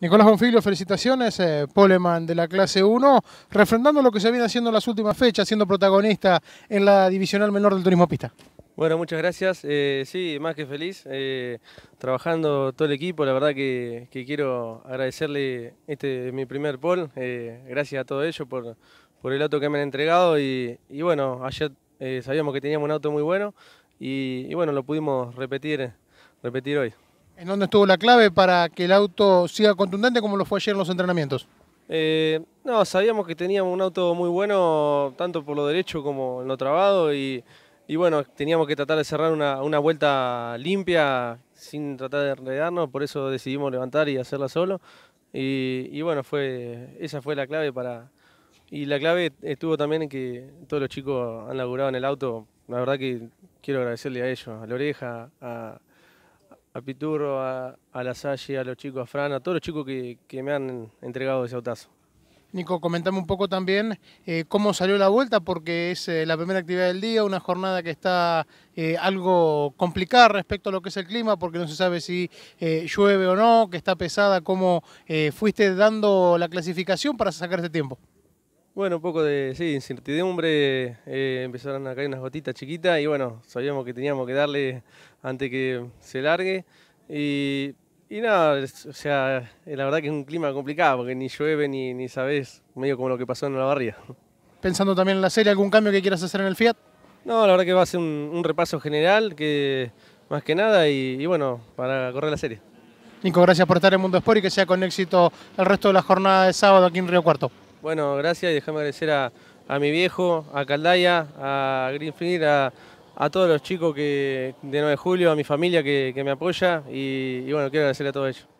Nicolás Bonfilio, felicitaciones, eh, Poleman de la clase 1, refrendando lo que se viene haciendo en las últimas fechas, siendo protagonista en la divisional menor del turismo pista. Bueno, muchas gracias. Eh, sí, más que feliz, eh, trabajando todo el equipo, la verdad que, quiero agradecerle este mi primer pol, gracias a todo ello por, el auto que me han entregado y, bueno, ayer sabíamos que teníamos un auto muy bueno y, y bueno, lo pudimos repetir, repetir hoy. ¿En dónde estuvo la clave para que el auto siga contundente como lo fue ayer en los entrenamientos? Eh, no, sabíamos que teníamos un auto muy bueno, tanto por lo derecho como en lo trabado, y, bueno, teníamos que tratar de cerrar una, vuelta limpia, sin tratar de enredarnos, por eso decidimos levantar y hacerla solo. Y, bueno, fue, esa fue la clave para... Y la clave estuvo también en que todos los chicos han laburado en el auto. La verdad que quiero agradecerle a ellos, a Loreja, a, a Piturro, a, a La a los chicos, a Fran, a todos los chicos que, me han entregado ese autazo. Nico, comentame un poco también eh, cómo salió la vuelta, porque es eh, la primera actividad del día, una jornada que está eh, algo complicada respecto a lo que es el clima, porque no se sabe si llueve o no, que está pesada, cómo fuiste dando la clasificación para sacar este tiempo. Bueno, un poco de incertidumbre, eh, empezaron a caer unas gotitas chiquitas y bueno, sabíamos que teníamos que darle antes que se largue. Y, nada, o sea, eh, la verdad que es un clima complicado porque ni llueve ni, ni sabes, medio como lo que pasó en la barría. Pensando también en la serie, ¿algún cambio que quieras hacer en el Fiat? No, la verdad que va a ser un, repaso general, que más que nada, y, y bueno, para correr la serie. Nico, gracias por estar en Mundo Sport y que sea con éxito el resto de la jornada de sábado aquí en Río Cuarto. Bueno, gracias y déjame agradecer a, mi viejo, a Caldaya, a Greenfield, a, todos los chicos que, de 9 de julio, a mi familia que, me apoya y, y bueno, quiero agradecerle a todos ellos.